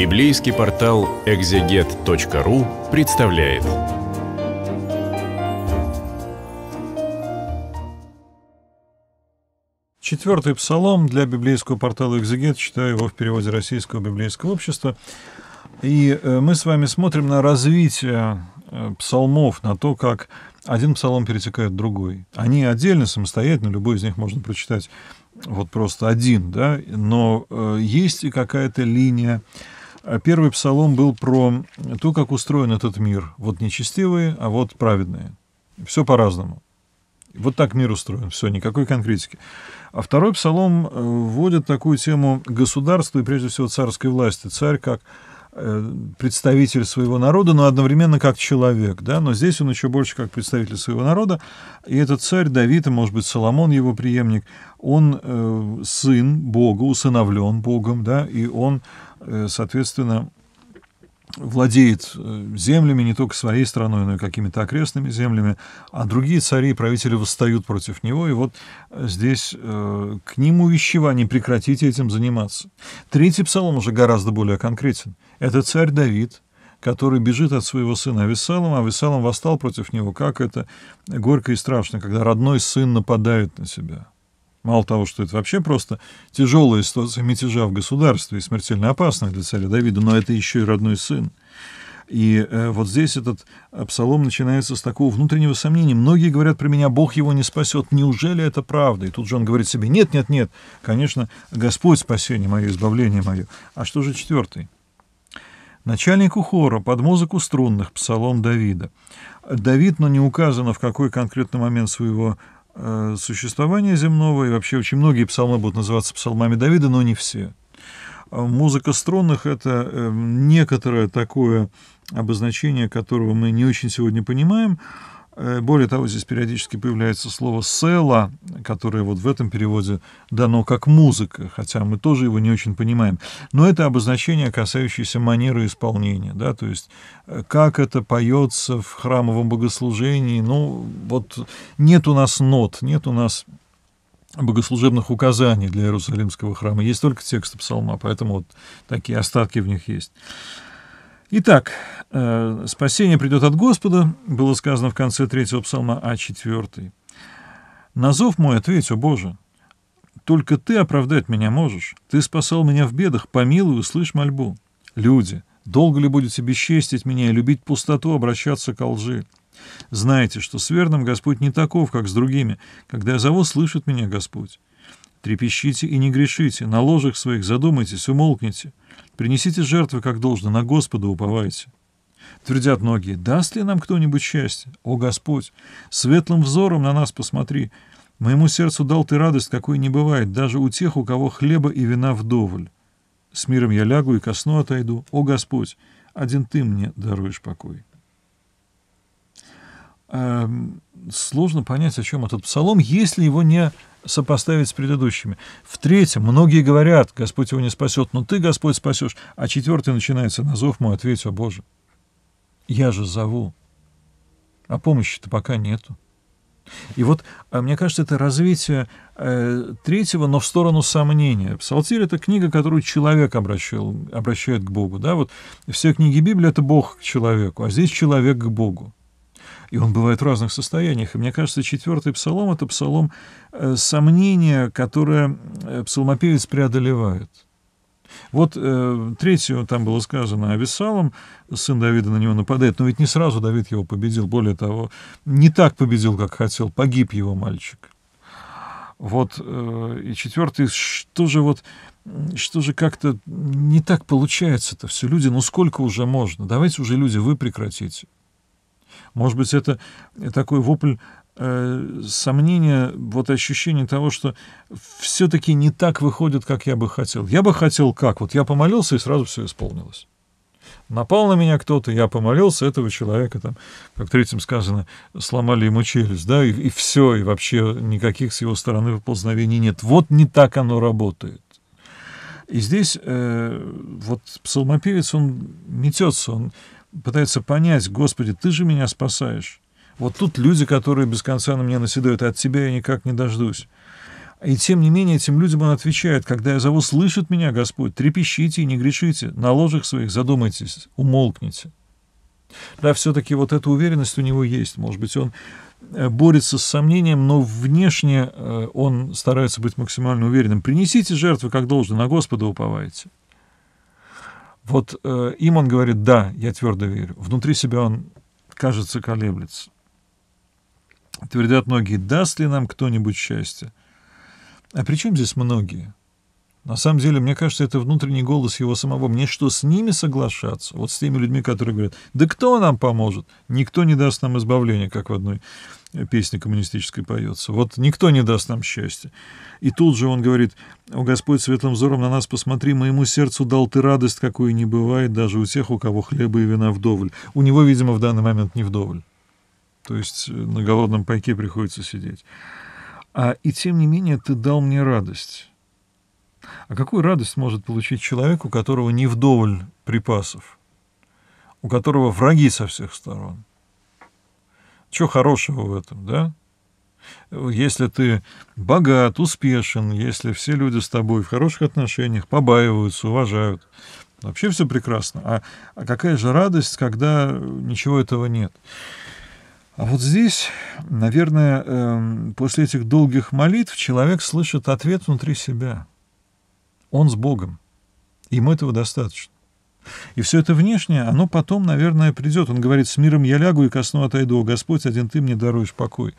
Библейский портал экзегет.ру представляет. Четвертый псалом для библейского портала «Экзегет». Читаю его в переводе Российского библейского общества. И э, мы с вами смотрим на развитие э, псалмов, на то, как один псалом перетекает в другой. Они отдельно, самостоятельно, любой из них можно прочитать вот просто один, да, но э, есть и какая-то линия, а первый псалом был про то, как устроен этот мир. Вот нечестивые, а вот праведные. Все по-разному. Вот так мир устроен, все, никакой конкретики. А второй псалом э, вводит такую тему государства и, прежде всего, царской власти. Царь как Э, представитель своего народа, но одновременно как человек, да, но здесь он еще больше как представитель своего народа, и этот царь Давид, и, может быть, Соломон, его преемник, он э, сын Бога, усыновлен Богом, да, и он, э, соответственно, владеет э, землями не только своей страной, но и какими-то окрестными землями, а другие цари и правители восстают против него, и вот э, здесь э, к нему вещевание «прекратите этим заниматься». Третий псалом уже гораздо более конкретен. Это царь Давид, который бежит от своего сына Авесалома, а Авесалом восстал против него. Как это горько и страшно, когда родной сын нападает на себя. Мало того, что это вообще просто тяжелая ситуация мятежа в государстве и смертельно опасная для царя Давида, но это еще и родной сын. И э, вот здесь этот псалом начинается с такого внутреннего сомнения. Многие говорят про меня, Бог его не спасет. Неужели это правда? И тут же он говорит себе, нет, нет, нет, конечно, Господь спасение мое, избавление мое. А что же четвертый? Начальнику хора под музыку струнных псалом Давида. Давид, но не указано в какой конкретный момент своего Э, существования земного, и вообще очень многие псалмы будут называться псалмами Давида, но не все. Э, музыка струнных — это э, некоторое такое обозначение, которого мы не очень сегодня понимаем, Э, более того, здесь периодически появляется слово «села», которое вот в этом переводе дано как «музыка», хотя мы тоже его не очень понимаем. Но это обозначение, касающееся манеры исполнения, да, то есть э, как это поется в храмовом богослужении. Ну, вот нет у нас нот, нет у нас богослужебных указаний для Иерусалимского храма. Есть только тексты псалма, поэтому вот такие остатки в них есть. Итак, э, спасение придет от Господа, было сказано в конце третьего псалма, а четвертый. Назов мой ответь, о Боже, только Ты оправдать меня можешь, Ты спасал меня в бедах, помилуй, услышь мольбу. Люди, долго ли будете бесчестить меня и любить пустоту, обращаться к лжи? Знаете, что с верным Господь не таков, как с другими, когда я зову, слышит меня Господь. Трепещите и не грешите, на ложах своих задумайтесь, умолкните. Принесите жертвы, как должно, на Господа уповайте. Твердят многие, даст ли нам кто-нибудь счастье? О, Господь, светлым взором на нас посмотри. Моему сердцу дал ты радость, какой не бывает, даже у тех, у кого хлеба и вина вдоволь. С миром я лягу и ко сну отойду. О, Господь, один ты мне даруешь покой. Эм, сложно понять, о чем этот псалом, если его не сопоставить с предыдущими. В третьем многие говорят, Господь его не спасет, но ты, Господь, спасешь. А четвертый начинается, на зов мой ответь, о Боже. Я же зову. А помощи-то пока нету. И вот, а, мне кажется, это развитие э, третьего, но в сторону сомнения. Псалтирь — это книга, которую человек обращал, обращает к Богу. Да? Вот все книги Библии — это Бог к человеку, а здесь человек к Богу и он бывает в разных состояниях. И мне кажется, четвертый псалом — это псалом э, сомнения, которое э, псалмопевец преодолевает. Вот э, третье, там было сказано Авесалом, сын Давида на него нападает, но ведь не сразу Давид его победил, более того, не так победил, как хотел, погиб его мальчик. Вот, э, и четвертый, что же вот, что же как-то не так получается-то все, люди, ну сколько уже можно, давайте уже, люди, вы прекратите. Может быть, это такой вопль э, сомнения, вот ощущение того, что все-таки не так выходит, как я бы хотел. Я бы хотел как? Вот я помолился, и сразу все исполнилось. Напал на меня кто-то, я помолился, этого человека, там, как третьим сказано, сломали ему челюсть, да, и, и все, и вообще никаких с его стороны поползновений нет. Вот не так оно работает. И здесь э, вот псалмопевец, он метется, он пытается понять, Господи, Ты же меня спасаешь. Вот тут люди, которые без конца на меня наседают, от Тебя я никак не дождусь. И тем не менее этим людям он отвечает, когда я зову, слышит меня Господь, трепещите и не грешите, на ложах своих задумайтесь, умолкните. Да, все-таки вот эта уверенность у него есть. Может быть, он э, борется с сомнением, но внешне э, он старается быть максимально уверенным. Принесите жертвы, как должно, на Господа уповайте. Вот э, им он говорит, да, я твердо верю. Внутри себя он, кажется, колеблется. Твердят многие, даст ли нам кто-нибудь счастье? А при чем здесь многие? На самом деле, мне кажется, это внутренний голос его самого. Мне что, с ними соглашаться? Вот с теми людьми, которые говорят, да кто нам поможет? Никто не даст нам избавления, как в одной песне коммунистической поется. Вот никто не даст нам счастья. И тут же он говорит, «О Господь, светлым взором на нас посмотри, моему сердцу дал ты радость, какую не бывает даже у тех, у кого хлеба и вина вдоволь». У него, видимо, в данный момент не вдоволь. То есть э, на голодном пайке приходится сидеть. А, и тем не менее ты дал мне радость. А какую радость может получить человек, у которого не вдоволь припасов, у которого враги со всех сторон? Чего хорошего в этом, да? Если ты богат, успешен, если все люди с тобой в хороших отношениях, побаиваются, уважают, вообще все прекрасно. А, а какая же радость, когда ничего этого нет? А вот здесь, наверное, эм, после этих долгих молитв человек слышит ответ внутри себя – он с Богом. Им этого достаточно. И все это внешнее, оно потом, наверное, придет. Он говорит, с миром я лягу и косну отойду, а Господь один ты мне даруешь покой.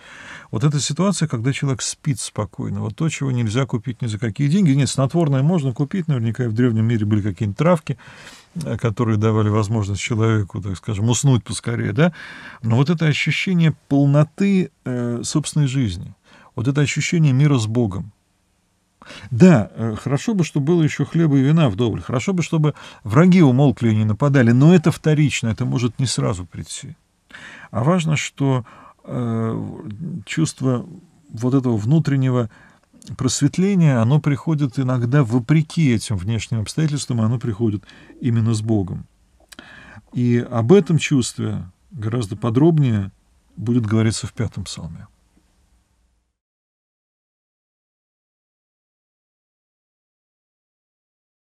Вот эта ситуация, когда человек спит спокойно, вот то, чего нельзя купить ни за какие деньги. Нет, снотворное можно купить, наверняка и в древнем мире были какие-нибудь травки, э, которые давали возможность человеку, так скажем, уснуть поскорее, да. Но вот это ощущение полноты э, собственной жизни, вот это ощущение мира с Богом, да, э, хорошо бы, чтобы было еще хлеба и вина вдоволь, хорошо бы, чтобы враги умолкли и не нападали, но это вторично, это может не сразу прийти. А важно, что э, чувство вот этого внутреннего просветления, оно приходит иногда вопреки этим внешним обстоятельствам, оно приходит именно с Богом. И об этом чувстве гораздо подробнее будет говориться в пятом псалме.